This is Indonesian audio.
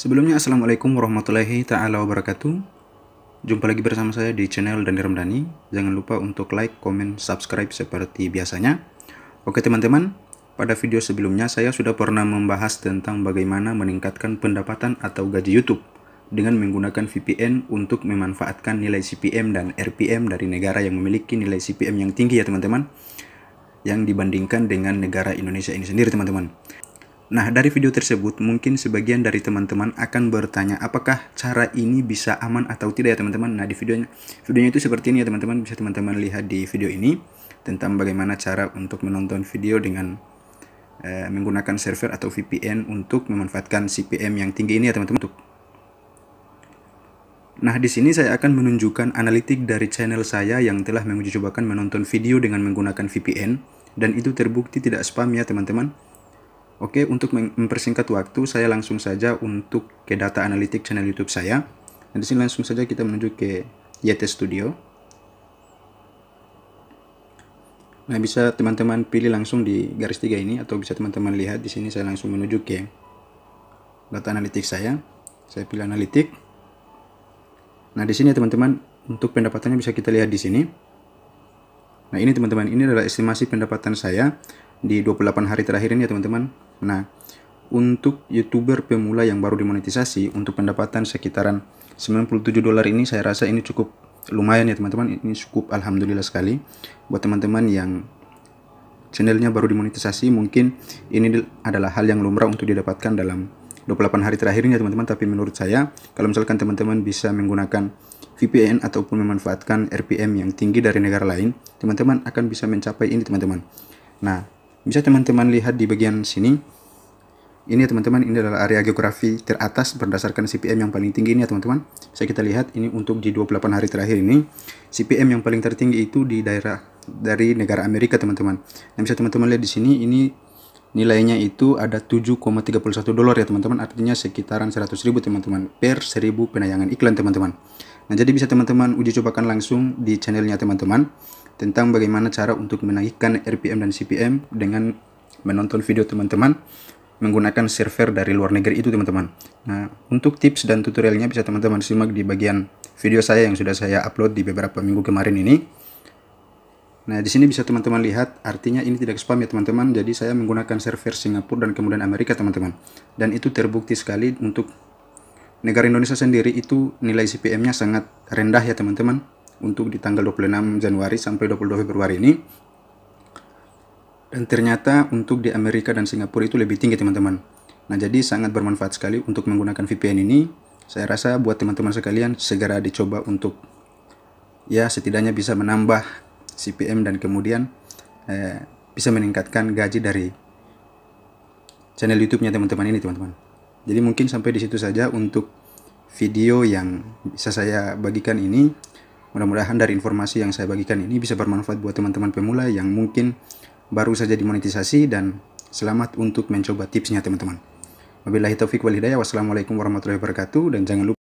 Sebelumnya Assalamualaikum warahmatullahi ta'ala wabarakatuh Jumpa lagi bersama saya di channel Dani Ramdhani Jangan lupa untuk like, comment, subscribe seperti biasanya Oke teman-teman, pada video sebelumnya saya sudah pernah membahas tentang bagaimana meningkatkan pendapatan atau gaji YouTube dengan menggunakan VPN untuk memanfaatkan nilai CPM dan RPM dari negara yang memiliki nilai CPM yang tinggi ya teman-teman yang dibandingkan dengan negara Indonesia ini sendiri teman-teman. Nah, dari video tersebut mungkin sebagian dari teman-teman akan bertanya apakah cara ini bisa aman atau tidak ya teman-teman. Nah, di videonya videonya itu seperti ini ya teman-teman, bisa teman-teman lihat di video ini tentang bagaimana cara untuk menonton video dengan eh, menggunakan server atau VPN untuk memanfaatkan CPM yang tinggi ini ya teman-teman. Nah, di sini saya akan menunjukkan analitik dari channel saya yang telah menguji menonton video dengan menggunakan VPN dan itu terbukti tidak spam ya teman-teman Oke, untuk mempersingkat waktu, saya langsung saja untuk ke data analitik channel YouTube saya. Nah, di sini langsung saja kita menuju ke YT Studio. Nah, bisa teman-teman pilih langsung di garis tiga ini atau bisa teman-teman lihat di sini saya langsung menuju ke data analitik saya. Saya pilih analitik. Nah, di sini teman-teman untuk pendapatannya bisa kita lihat di sini. Nah, ini teman-teman, ini adalah estimasi pendapatan saya di 28 hari terakhir ini ya teman-teman. Nah, untuk YouTuber pemula yang baru dimonetisasi untuk pendapatan sekitaran 97 dolar ini saya rasa ini cukup lumayan ya teman-teman. Ini cukup alhamdulillah sekali buat teman-teman yang channelnya baru dimonetisasi mungkin ini adalah hal yang lumrah untuk didapatkan dalam 28 hari terakhir ini ya teman-teman tapi menurut saya kalau misalkan teman-teman bisa menggunakan VPN ataupun memanfaatkan RPM yang tinggi dari negara lain teman-teman akan bisa mencapai ini teman-teman nah bisa teman-teman lihat di bagian sini. Ini ya teman-teman, ini adalah area geografi teratas berdasarkan CPM yang paling tinggi ini ya teman-teman. saya kita lihat ini untuk di 28 hari terakhir ini, CPM yang paling tertinggi itu di daerah dari negara Amerika teman-teman. Nah bisa teman-teman lihat di sini, ini nilainya itu ada 7,31 dolar ya teman-teman artinya sekitaran 100 ribu teman-teman per 1000 penayangan iklan teman-teman nah jadi bisa teman-teman uji cobakan langsung di channelnya teman-teman tentang bagaimana cara untuk menaikkan RPM dan CPM dengan menonton video teman-teman menggunakan server dari luar negeri itu teman-teman. Nah, untuk tips dan tutorialnya bisa teman-teman simak di bagian video saya yang sudah saya upload di beberapa minggu kemarin ini. Nah, di sini bisa teman-teman lihat artinya ini tidak spam ya teman-teman. Jadi saya menggunakan server Singapura dan kemudian Amerika teman-teman. Dan itu terbukti sekali untuk negara Indonesia sendiri itu nilai CPM-nya sangat rendah ya teman-teman untuk di tanggal 26 Januari sampai 22 Februari ini. Dan ternyata untuk di Amerika dan Singapura itu lebih tinggi teman-teman. Nah jadi sangat bermanfaat sekali untuk menggunakan VPN ini. Saya rasa buat teman-teman sekalian segera dicoba untuk ya setidaknya bisa menambah CPM dan kemudian eh, bisa meningkatkan gaji dari channel YouTube-nya teman-teman ini teman-teman. Jadi mungkin sampai di situ saja untuk video yang bisa saya bagikan ini. Mudah-mudahan dari informasi yang saya bagikan ini bisa bermanfaat buat teman-teman pemula yang mungkin baru saja dimonetisasi dan selamat untuk mencoba tipsnya teman-teman. Wabillahi taufik wal hidayah. Wassalamualaikum warahmatullahi wabarakatuh dan jangan lupa